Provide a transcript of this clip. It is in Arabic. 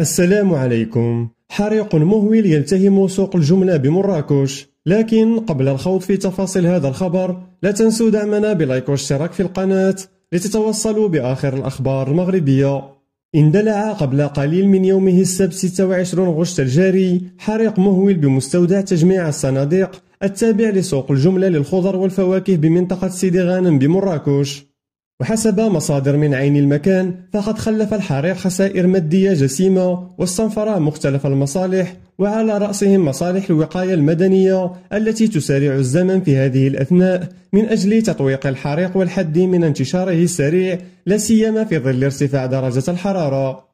السلام عليكم حريق مهول يلتهم سوق الجملة بمراكش لكن قبل الخوض في تفاصيل هذا الخبر لا تنسوا دعمنا بلايك واشتراك في القناة لتتوصلوا بآخر الأخبار المغربية اندلع قبل قليل من يومه السبت 26 غشت الجاري حريق مهول بمستودع تجميع الصناديق التابع لسوق الجملة للخضر والفواكه بمنطقة سيدي غانم بمراكش وحسب مصادر من عين المكان فقد خلف الحريق خسائر مادية جسيمة واستنفر مختلف المصالح وعلى رأسهم مصالح الوقاية المدنية التي تسارع الزمن في هذه الأثناء من أجل تطويق الحريق والحد من انتشاره السريع لا سيما في ظل ارتفاع درجة الحرارة